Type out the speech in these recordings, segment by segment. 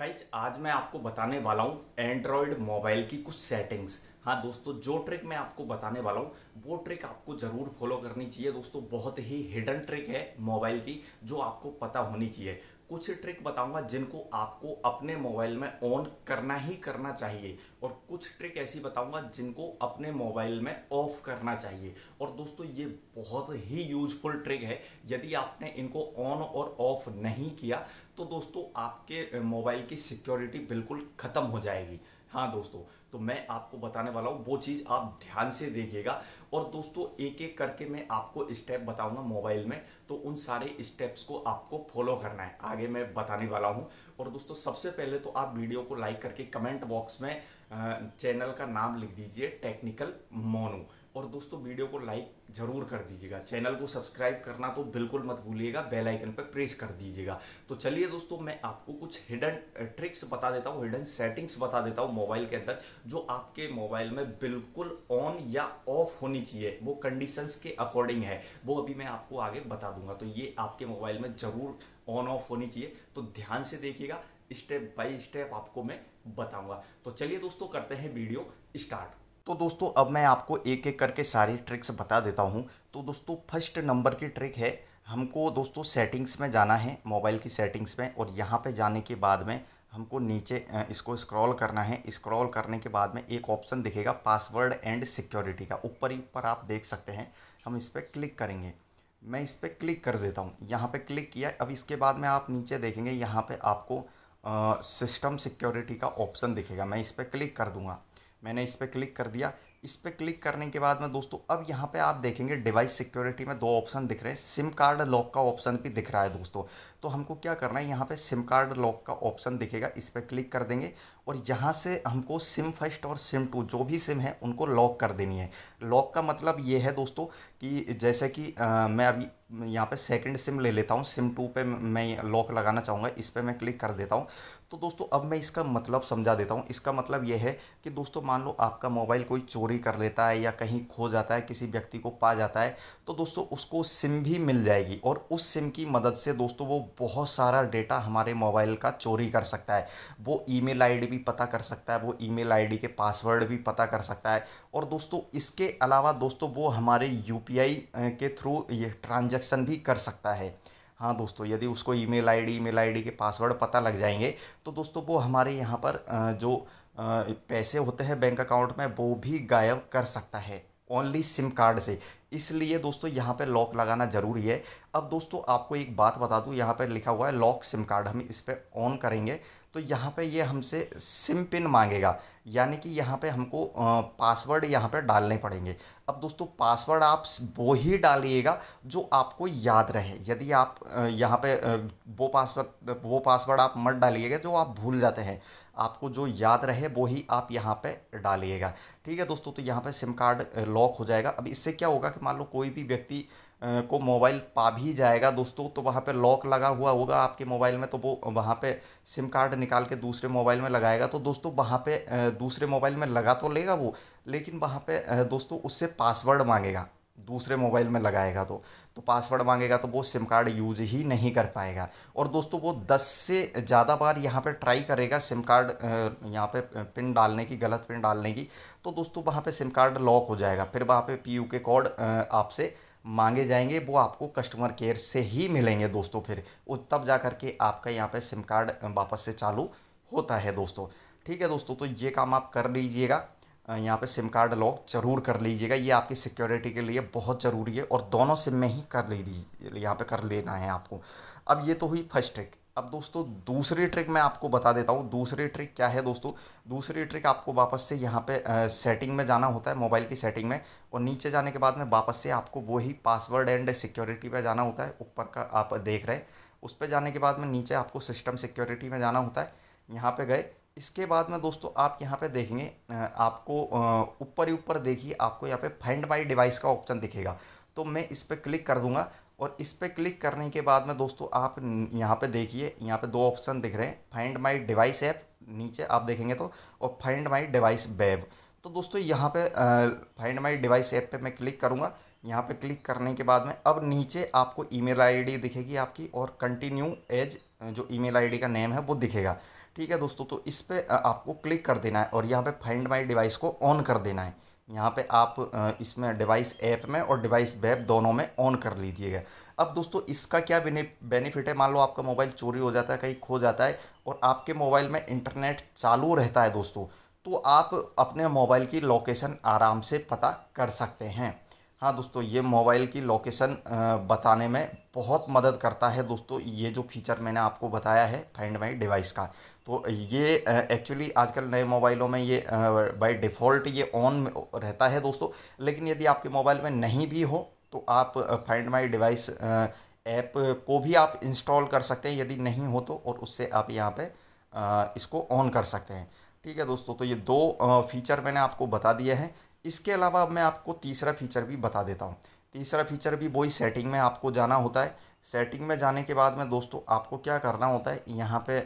guys आज मैं आपको बताने वाला हूँ एंड्रॉयड मोबाइल की कुछ सेटिंग्स हाँ दोस्तों जो ट्रिक मैं आपको बताने वाला हूँ वो ट्रिक आपको ज़रूर फॉलो करनी चाहिए दोस्तों बहुत ही हिडन ट्रिक है मोबाइल की जो आपको पता होनी चाहिए कुछ ट्रिक बताऊंगा जिनको आपको अपने मोबाइल में ऑन करना ही करना चाहिए और कुछ ट्रिक ऐसी बताऊंगा जिनको अपने मोबाइल में ऑफ करना चाहिए और दोस्तों ये बहुत ही यूजफुल ट्रिक है यदि आपने इनको ऑन और ऑफ नहीं किया तो दोस्तों आपके मोबाइल की सिक्योरिटी बिल्कुल ख़त्म हो जाएगी हाँ दोस्तों तो मैं आपको बताने वाला हूँ वो चीज़ आप ध्यान से देखिएगा और दोस्तों एक एक करके मैं आपको स्टेप बताऊंगा मोबाइल में तो उन सारे स्टेप्स को आपको फॉलो करना है आगे मैं बताने वाला हूँ और दोस्तों सबसे पहले तो आप वीडियो को लाइक करके कमेंट बॉक्स में चैनल का नाम लिख दीजिए टेक्निकल मोनू और दोस्तों वीडियो को लाइक जरूर कर दीजिएगा चैनल को सब्सक्राइब करना तो बिल्कुल मत भूलिएगा बेल आइकन पर प्रेस कर दीजिएगा तो चलिए दोस्तों मैं आपको कुछ हिडन ट्रिक्स बता देता हूँ हिडन सेटिंग्स बता देता हूँ मोबाइल के अंदर जो आपके मोबाइल में बिल्कुल ऑन या ऑफ होनी चाहिए वो कंडीशंस के अकॉर्डिंग है वो अभी मैं आपको आगे बता दूंगा तो ये आपके मोबाइल में ज़रूर ऑन ऑफ होनी चाहिए तो ध्यान से देखिएगा स्टेप बाई स्टेप आपको मैं बताऊंगा तो चलिए दोस्तों करते हैं वीडियो स्टार्ट तो दोस्तों अब मैं आपको एक एक करके सारी ट्रिक्स बता देता हूँ तो दोस्तों फर्स्ट नंबर की ट्रिक है हमको दोस्तों सेटिंग्स में जाना है मोबाइल की सेटिंग्स में और यहाँ पे जाने के बाद में हमको नीचे इसको स्क्रॉल करना है स्क्रॉल करने के बाद में एक ऑप्शन दिखेगा पासवर्ड एंड सिक्योरिटी का ऊपर ही ऊपर आप देख सकते हैं हम इस पर क्लिक करेंगे मैं इस पर क्लिक कर देता हूँ यहाँ पर क्लिक किया अब इसके बाद में आप नीचे देखेंगे यहाँ पर आपको सिस्टम सिक्योरिटी का ऑप्शन दिखेगा मैं इस पर क्लिक कर दूँगा मैंने इस पर क्लिक कर दिया इस पर क्लिक करने के बाद में दोस्तों अब यहाँ पे आप देखेंगे डिवाइस सिक्योरिटी में दो ऑप्शन दिख रहे हैं सिम कार्ड लॉक का ऑप्शन भी दिख रहा है दोस्तों तो हमको क्या करना है यहाँ पे सिम कार्ड लॉक का ऑप्शन दिखेगा इस पर क्लिक कर देंगे और यहाँ से हमको सिम फर्स्ट और सिम टू जो भी सिम है उनको लॉक कर देनी है लॉक का मतलब ये है दोस्तों कि जैसे कि आ, मैं अभी यहाँ पे सेकंड सिम ले लेता हूँ सिम टू पे मैं लॉक लगाना चाहूँगा इस पर मैं क्लिक कर देता हूँ तो दोस्तों अब मैं इसका मतलब समझा देता हूँ इसका मतलब यह है कि दोस्तों मान लो आपका मोबाइल कोई चोरी कर लेता है या कहीं खो जाता है किसी व्यक्ति को पा जाता है तो दोस्तों उसको सिम भी मिल जाएगी और उस सिम की मदद से दोस्तों वो बहुत सारा डेटा हमारे मोबाइल का चोरी कर सकता है वो ई मेल भी पता कर सकता है वो ई मेल के पासवर्ड भी पता कर सकता है और दोस्तों इसके अलावा दोस्तों वो हमारे यू के थ्रू ये ट्रांजेक्शन रिजेक्शन भी कर सकता है हाँ दोस्तों यदि उसको ईमेल आईडी ईमेल आईडी के पासवर्ड पता लग जाएंगे तो दोस्तों वो हमारे यहाँ पर जो पैसे होते हैं बैंक अकाउंट में वो भी गायब कर सकता है ओनली सिम कार्ड से इसलिए दोस्तों यहाँ पे लॉक लगाना ज़रूरी है अब दोस्तों आपको एक बात बता दूँ यहाँ पे लिखा हुआ है लॉक सिम कार्ड हम इस पर ऑन करेंगे तो यहाँ पे ये हमसे सिम पिन मांगेगा यानी कि यहाँ पे हमको पासवर्ड यहाँ पे डालने पड़ेंगे अब दोस्तों पासवर्ड आप वो ही डालिएगा जो आपको याद रहे यदि आप यहाँ पे वो पासवर्ड वो पासवर्ड आप मत डालिएगा जो आप भूल जाते हैं आपको जो याद रहे वो ही आप यहाँ पे डालिएगा ठीक है दोस्तों तो यहाँ पे सिम कार्ड लॉक हो जाएगा अब इससे क्या होगा कि मान लो कोई भी व्यक्ति को मोबाइल पा भी जाएगा दोस्तों तो वहाँ पे लॉक लगा हुआ होगा आपके मोबाइल में तो वो वहाँ पे सिम कार्ड निकाल के दूसरे मोबाइल में लगाएगा तो दोस्तों वहाँ पे दूसरे मोबाइल में लगा तो लेगा वो लेकिन वहाँ पे दोस्तों उससे पासवर्ड मांगेगा दूसरे मोबाइल में लगाएगा तो तो पासवर्ड मांगेगा तो वो सिम कार्ड यूज ही नहीं कर पाएगा और दोस्तों वो 10 से ज़्यादा बार यहाँ पे ट्राई करेगा सिम कार्ड यहाँ पे पिन डालने की गलत पिन डालने की तो दोस्तों वहाँ पे सिम कार्ड लॉक हो जाएगा फिर वहाँ पे पी के कोड आपसे मांगे जाएंगे वो आपको कस्टमर केयर से ही मिलेंगे दोस्तों फिर तब जा कर के आपका यहाँ पे सिम कार्ड वापस से चालू होता है दोस्तों ठीक है दोस्तों तो ये काम आप कर लीजिएगा यहाँ पे सिम कार्ड लॉक जरूर कर लीजिएगा ये आपकी सिक्योरिटी के लिए बहुत ज़रूरी है और दोनों सिम में ही कर ले लीजिए यहाँ पे कर लेना है आपको अब ये तो हुई फर्स्ट ट्रिक अब दोस्तों दूसरी ट्रिक मैं आपको बता देता हूँ दूसरी ट्रिक क्या है दोस्तों दूसरी ट्रिक आपको वापस से यहाँ पे आ, सेटिंग में जाना होता है मोबाइल की सेटिंग में और नीचे जाने के बाद में वापस से आपको वही पासवर्ड एंड सिक्योरिटी पे जाना होता है ऊपर का आप देख रहे हैं उस पर जाने के बाद में नीचे आपको सिस्टम सिक्योरिटी में जाना होता है यहाँ पर गए इसके बाद में दोस्तों आप यहाँ पर देखेंगे आपको ऊपर ही ऊपर देखिए आपको यहाँ पे फाइंड माई डिवाइस का ऑप्शन दिखेगा तो मैं इस पर क्लिक कर दूंगा और इस पर क्लिक करने के बाद में दोस्तों आप यहाँ पे देखिए यहाँ पे दो ऑप्शन दिख रहे हैं फाइंड माई डिवाइस ऐप नीचे आप देखेंगे तो और फाइंड माई डिवाइस वेब तो दोस्तों यहाँ पे फाइंड माई डिवाइस ऐप पे मैं क्लिक करूँगा यहाँ पे क्लिक करने के बाद में अब नीचे आपको ईमेल आईडी दिखेगी आपकी और कंटिन्यू एज जो ईमेल आईडी का नेम है वो दिखेगा ठीक है दोस्तों तो इस पर आपको क्लिक कर देना है और यहाँ पर फाइंड माई डिवाइस को ऑन कर देना है यहाँ पे आप इसमें डिवाइस ऐप में और डिवाइस वेब दोनों में ऑन कर लीजिएगा अब दोस्तों इसका क्या बेनिफिट है मान लो आपका मोबाइल चोरी हो जाता है कहीं खो जाता है और आपके मोबाइल में इंटरनेट चालू रहता है दोस्तों तो आप अपने मोबाइल की लोकेशन आराम से पता कर सकते हैं हाँ दोस्तों ये मोबाइल की लोकेशन बताने में बहुत मदद करता है दोस्तों ये जो फीचर मैंने आपको बताया है फाइंड माई डिवाइस का तो ये एक्चुअली आजकल नए मोबाइलों में ये बाय डिफ़ॉल्ट ये ऑन रहता है दोस्तों लेकिन यदि आपके मोबाइल में नहीं भी हो तो आप फाइंड माई डिवाइस ऐप को भी आप इंस्टॉल कर सकते हैं यदि नहीं हो तो और उससे आप यहाँ पर इसको ऑन कर सकते हैं ठीक है दोस्तों तो ये दो फीचर मैंने आपको बता दिए हैं इसके अलावा मैं आपको तीसरा फीचर भी बता देता हूँ तीसरा फीचर भी वही सेटिंग में आपको जाना होता है सेटिंग में जाने के बाद में दोस्तों आपको क्या करना होता है यहाँ पे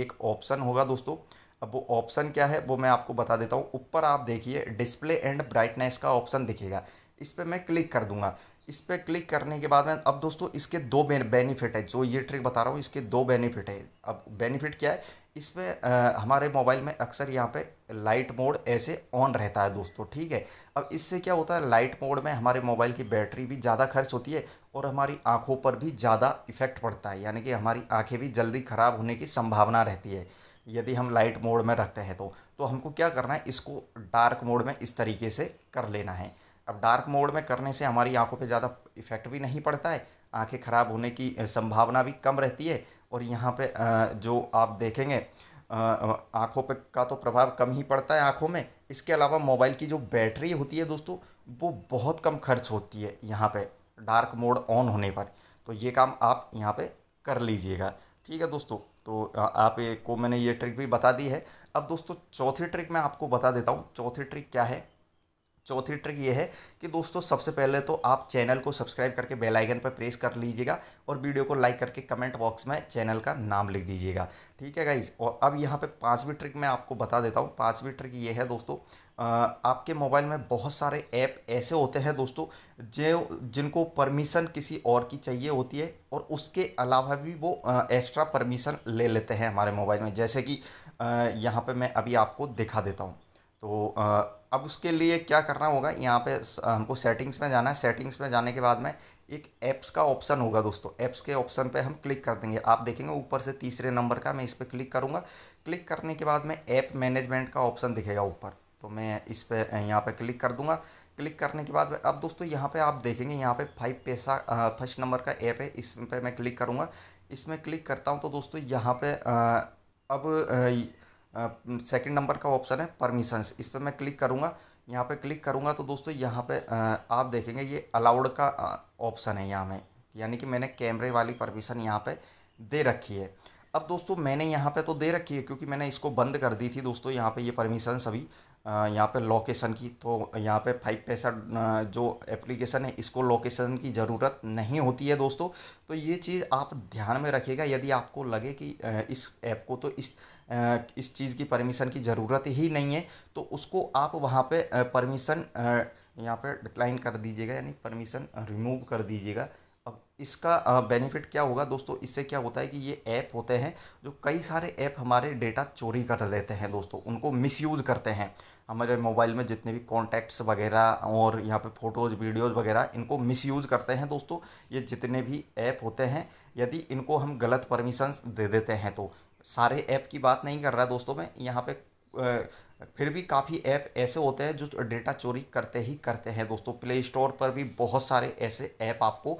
एक ऑप्शन होगा दोस्तों अब वो ऑप्शन क्या है वो मैं आपको बता देता हूँ ऊपर आप देखिए डिस्प्ले एंड ब्राइटनेस का ऑप्शन दिखेगा इस पर मैं क्लिक कर दूंगा इस पर क्लिक करने के बाद में अब दोस्तों इसके दो बेनिफिट है जो ये ट्रिक बता रहा हूँ इसके दो बेनिफिट है अब बेनिफिट क्या है इस पर हमारे मोबाइल में अक्सर यहाँ पे लाइट मोड ऐसे ऑन रहता है दोस्तों ठीक है अब इससे क्या होता है लाइट मोड में हमारे मोबाइल की बैटरी भी ज़्यादा खर्च होती है और हमारी आँखों पर भी ज़्यादा इफेक्ट पड़ता है यानी कि हमारी आँखें भी जल्दी ख़राब होने की संभावना रहती है यदि हम लाइट मोड में रखते हैं तो, तो हमको क्या करना है इसको डार्क मोड में इस तरीके से कर लेना है अब डार्क मोड में करने से हमारी आंखों पे ज़्यादा इफ़ेक्ट भी नहीं पड़ता है आंखें ख़राब होने की संभावना भी कम रहती है और यहाँ पे जो आप देखेंगे आंखों पे का तो प्रभाव कम ही पड़ता है आंखों में इसके अलावा मोबाइल की जो बैटरी होती है दोस्तों वो बहुत कम खर्च होती है यहाँ पर डार्क मोड ऑन होने पर तो ये काम आप यहाँ पर कर लीजिएगा ठीक है दोस्तों तो आप को मैंने ये ट्रिक भी बता दी है अब दोस्तों चौथी ट्रिक मैं आपको बता देता हूँ चौथी ट्रिक क्या है चौथी ट्रिक ये है कि दोस्तों सबसे पहले तो आप चैनल को सब्सक्राइब करके बेल आइकन पर प्रेस कर लीजिएगा और वीडियो को लाइक करके कमेंट बॉक्स में चैनल का नाम लिख दीजिएगा ठीक है गाइज और अब यहाँ पे पांचवी ट्रिक मैं आपको बता देता हूँ पांचवी ट्रिक ये है दोस्तों आपके मोबाइल में बहुत सारे ऐप ऐसे होते हैं दोस्तों जो जिनको परमिशन किसी और की चाहिए होती है और उसके अलावा भी वो एक्स्ट्रा परमिशन ले लेते हैं हमारे मोबाइल में जैसे कि यहाँ पर मैं अभी आपको दिखा देता हूँ तो अब उसके लिए क्या करना होगा यहाँ पे हमको सेटिंग्स में जाना है सेटिंग्स में जाने के बाद में एक ऐप्स का ऑप्शन होगा दोस्तों ऐप्स के ऑप्शन पे हम क्लिक कर देंगे आप देखेंगे ऊपर से तीसरे नंबर का मैं इस पर क्लिक करूँगा क्लिक करने के बाद में ऐप मैनेजमेंट का ऑप्शन दिखेगा ऊपर तो मैं इस पर यहाँ पर क्लिक कर दूँगा क्लिक करने के बाद अब दोस्तों यहाँ पर आप देखेंगे यहाँ पर फाइव पैसा फर्स्ट नंबर का ऐप है इस पर मैं क्लिक करूँगा इसमें क्लिक करता हूँ तो दोस्तों यहाँ पर अब सेकंड नंबर का ऑप्शन है परमिशंस इस पर मैं क्लिक करूँगा यहाँ पे क्लिक करूँगा तो दोस्तों यहाँ पे आप देखेंगे ये अलाउड का ऑप्शन है यहाँ में यानी कि मैंने कैमरे वाली परमिशन यहाँ पे दे रखी है अब दोस्तों मैंने यहाँ पे तो दे रखी है क्योंकि मैंने इसको बंद कर दी थी दोस्तों यहाँ पे ये परमिशन सभी यहाँ पे लोकेशन की तो यहाँ पे फाइव पैसा जो एप्लीकेशन है इसको लोकेशन की ज़रूरत नहीं होती है दोस्तों तो ये चीज़ आप ध्यान में रखिएगा यदि आपको लगे कि इस ऐप को तो इस इस चीज़ की परमिशन की ज़रूरत ही नहीं है तो उसको आप वहाँ पे परमिशन यहाँ पे डिक्लाइन कर दीजिएगा यानी परमिशन रिमूव कर दीजिएगा इसका बेनिफिट क्या होगा दोस्तों इससे क्या होता है कि ये ऐप होते हैं जो कई सारे ऐप हमारे डेटा चोरी कर लेते हैं दोस्तों उनको मिसयूज़ करते हैं हमारे मोबाइल में जितने भी कॉन्टैक्ट्स वगैरह और यहाँ पे फ़ोटोज़ वीडियोज़ वगैरह इनको मिसयूज़ करते हैं दोस्तों ये जितने भी ऐप होते हैं यदि इनको हम गलत परमिशंस दे देते हैं तो सारे ऐप की बात नहीं कर रहा दोस्तों मैं यहाँ पर फिर भी काफ़ी ऐप ऐसे होते हैं जो डेटा चोरी करते ही करते हैं दोस्तों प्ले स्टोर पर भी बहुत सारे ऐसे ऐप आपको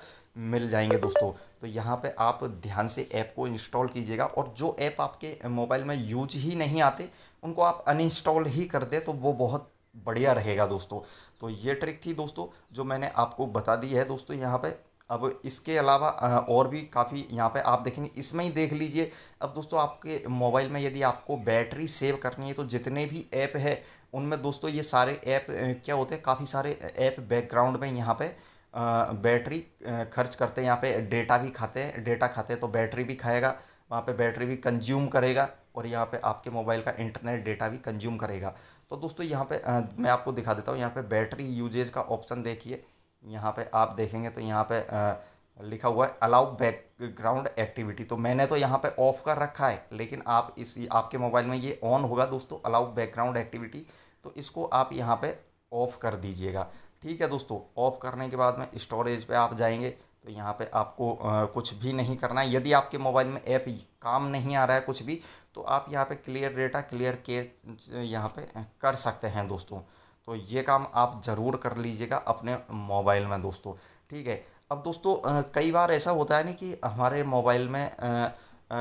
मिल जाएंगे दोस्तों तो यहाँ पे आप ध्यान से ऐप को इंस्टॉल कीजिएगा और जो ऐप आपके मोबाइल में यूज ही नहीं आते उनको आप अनइंस्टॉल ही कर दें तो वो बहुत बढ़िया रहेगा दोस्तों तो ये ट्रिक थी दोस्तों जो मैंने आपको बता दी है दोस्तों यहाँ पर अब इसके अलावा और भी काफ़ी यहाँ पे आप देखेंगे इसमें ही देख लीजिए अब दोस्तों आपके मोबाइल में यदि आपको बैटरी सेव करनी है तो जितने भी ऐप है उनमें दोस्तों ये सारे ऐप क्या होते हैं काफ़ी सारे ऐप बैकग्राउंड में यहाँ पे बैटरी खर्च करते हैं यहाँ पे डेटा भी खाते हैं डेटा खाते हैं तो बैटरी भी खाएगा वहाँ पे बैटरी भी कंज्यूम करेगा और यहाँ पे आपके मोबाइल का इंटरनेट डेटा भी कंज्यूम करेगा तो दोस्तों यहाँ पे मैं आपको दिखा देता हूँ यहाँ पे बैटरी यूजेज का ऑप्शन देखिए यहाँ पे आप देखेंगे तो यहाँ पे लिखा हुआ है अलाउ बैकग्राउंड एक्टिविटी तो मैंने तो यहाँ पे ऑफ कर रखा है लेकिन आप इस आपके मोबाइल में ये ऑन होगा दोस्तों अलाउ बैकग्राउंड एक्टिविटी तो इसको आप यहाँ पे ऑफ कर दीजिएगा ठीक है दोस्तों ऑफ करने के बाद में स्टोरेज पे आप जाएंगे तो यहाँ पे आपको आ, कुछ भी नहीं करना है यदि आपके मोबाइल में ऐप काम नहीं आ रहा है कुछ भी तो आप यहाँ पे क्लियर डेटा क्लियर के यहाँ पे कर सकते हैं दोस्तों तो ये काम आप ज़रूर कर लीजिएगा अपने मोबाइल में दोस्तों ठीक है अब दोस्तों कई बार ऐसा होता है ना कि हमारे मोबाइल में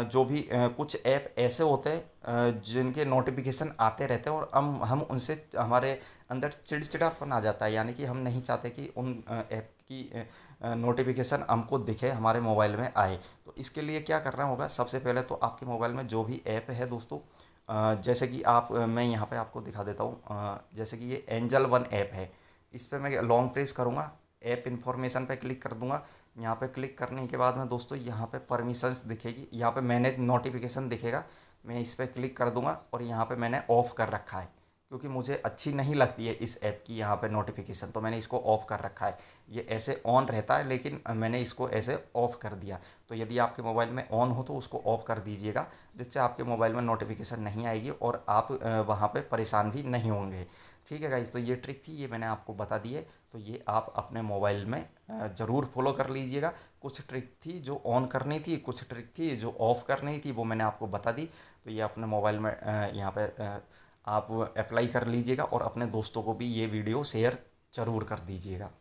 जो भी कुछ ऐप ऐसे होते हैं जिनके नोटिफिकेशन आते रहते हैं और हम हम उनसे हमारे अंदर चिड़चिड़ापन आ जाता है यानी कि हम नहीं चाहते कि उन ऐप की नोटिफिकेशन हमको दिखे हमारे मोबाइल में आए तो इसके लिए क्या करना होगा सबसे पहले तो आपके मोबाइल में जो भी ऐप है दोस्तों जैसे कि आप मैं यहाँ पे आपको दिखा देता हूँ जैसे कि ये एंजल वन ऐप है इस पर मैं लॉन्ग प्रेस करूँगा ऐप इन्फॉर्मेशन पे क्लिक कर दूँगा यहाँ पे क्लिक करने के बाद में दोस्तों यहाँ पे परमिशंस दिखेगी यहाँ पे मैनेज नोटिफिकेशन दिखेगा मैं इस पर क्लिक कर दूँगा और यहाँ पर मैंने ऑफ़ कर रखा है क्योंकि मुझे अच्छी नहीं लगती है इस ऐप की यहाँ पर नोटिफिकेशन तो मैंने इसको ऑफ़ कर रखा है ये ऐसे ऑन रहता है लेकिन मैंने इसको ऐसे ऑफ़ कर दिया तो यदि आपके मोबाइल में ऑन हो तो उसको ऑफ़ कर दीजिएगा जिससे आपके मोबाइल में नोटिफिकेशन नहीं आएगी और आप वहाँ पर परेशान भी नहीं होंगे ठीक है गाइज तो ये ट्रिक थी ये मैंने आपको बता दी है तो ये आप अपने मोबाइल में ज़रूर फॉलो कर लीजिएगा कुछ ट्रिक थी जो ऑन करनी थी कुछ ट्रिक थी जो ऑफ़ करनी थी वो मैंने आपको बता दी तो ये अपने मोबाइल में यहाँ पर आप अप्लाई कर लीजिएगा और अपने दोस्तों को भी ये वीडियो शेयर ज़रूर कर दीजिएगा